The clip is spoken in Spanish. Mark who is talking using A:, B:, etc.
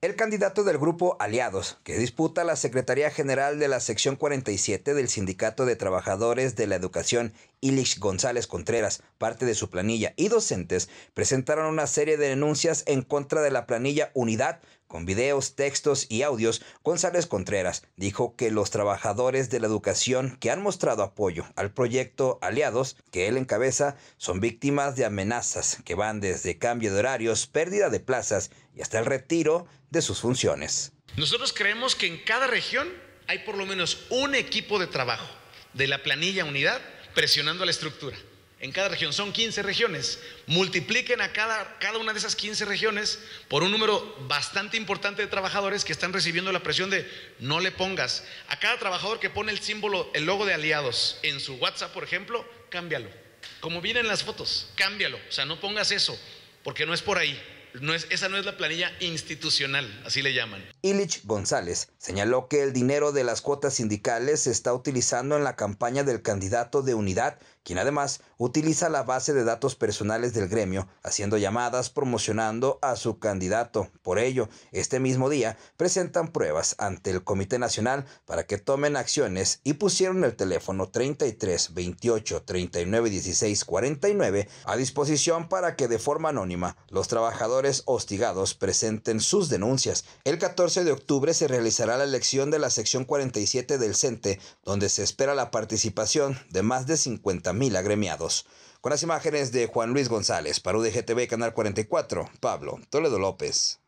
A: El candidato del grupo Aliados, que disputa la Secretaría General de la Sección 47 del Sindicato de Trabajadores de la Educación Illich González Contreras, parte de su planilla, y docentes presentaron una serie de denuncias en contra de la planilla Unidad con videos, textos y audios, González Contreras dijo que los trabajadores de la educación que han mostrado apoyo al proyecto Aliados, que él encabeza, son víctimas de amenazas que van desde cambio de horarios, pérdida de plazas y hasta el retiro de sus funciones.
B: Nosotros creemos que en cada región hay por lo menos un equipo de trabajo de la planilla unidad presionando a la estructura. En cada región, son 15 regiones. Multipliquen a cada, cada una de esas 15 regiones por un número bastante importante de trabajadores que están recibiendo la presión de no le pongas. A cada trabajador que pone el símbolo, el logo de aliados en su WhatsApp, por ejemplo, cámbialo. Como vienen las fotos, cámbialo. O sea, no pongas eso, porque no es por ahí esa no es la planilla institucional, así le llaman.
A: Illich González señaló que el dinero de las cuotas sindicales se está utilizando en la campaña del candidato de unidad, quien además utiliza la base de datos personales del gremio, haciendo llamadas promocionando a su candidato. Por ello, este mismo día presentan pruebas ante el Comité Nacional para que tomen acciones y pusieron el teléfono 33 28 39 16 49 a disposición para que de forma anónima los trabajadores hostigados presenten sus denuncias. El 14 de octubre se realizará la elección de la sección 47 del CENTE, e, donde se espera la participación de más de 50.000 agremiados. Con las imágenes de Juan Luis González para UDGTV Canal 44, Pablo Toledo López.